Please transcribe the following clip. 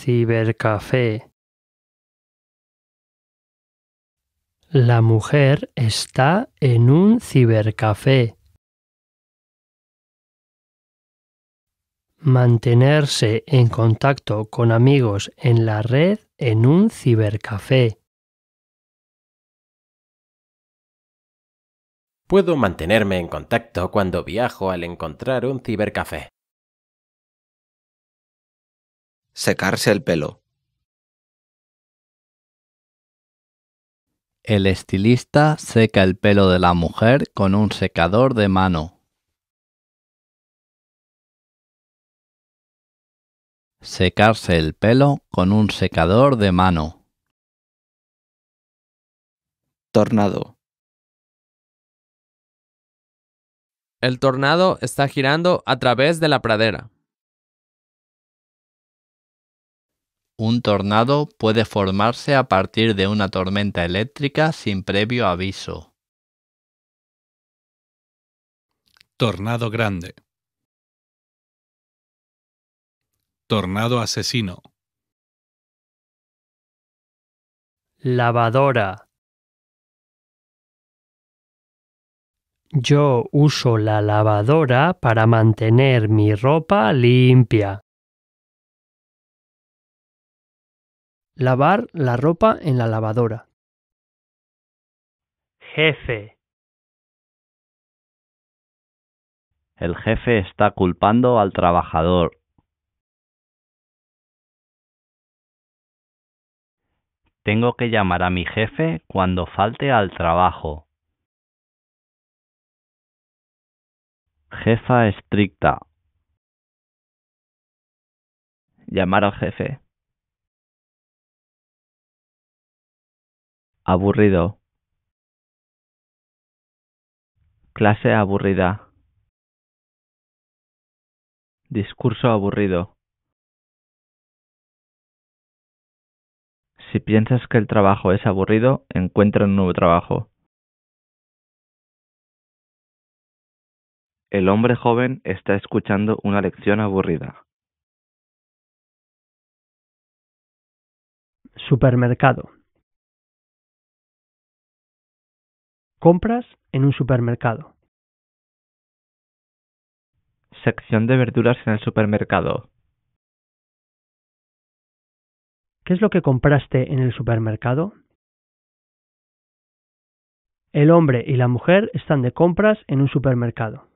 Cibercafé. La mujer está en un cibercafé. Mantenerse en contacto con amigos en la red en un cibercafé. Puedo mantenerme en contacto cuando viajo al encontrar un cibercafé. Secarse el pelo. El estilista seca el pelo de la mujer con un secador de mano. Secarse el pelo con un secador de mano. Tornado. El tornado está girando a través de la pradera. Un tornado puede formarse a partir de una tormenta eléctrica sin previo aviso. Tornado grande. Tornado asesino. Lavadora. Yo uso la lavadora para mantener mi ropa limpia. Lavar la ropa en la lavadora. Jefe. El jefe está culpando al trabajador. Tengo que llamar a mi jefe cuando falte al trabajo. Jefa estricta. Llamar al jefe. aburrido. Clase aburrida. Discurso aburrido. Si piensas que el trabajo es aburrido, encuentra un nuevo trabajo. El hombre joven está escuchando una lección aburrida. Supermercado. Compras en un supermercado. Sección de verduras en el supermercado. ¿Qué es lo que compraste en el supermercado? El hombre y la mujer están de compras en un supermercado.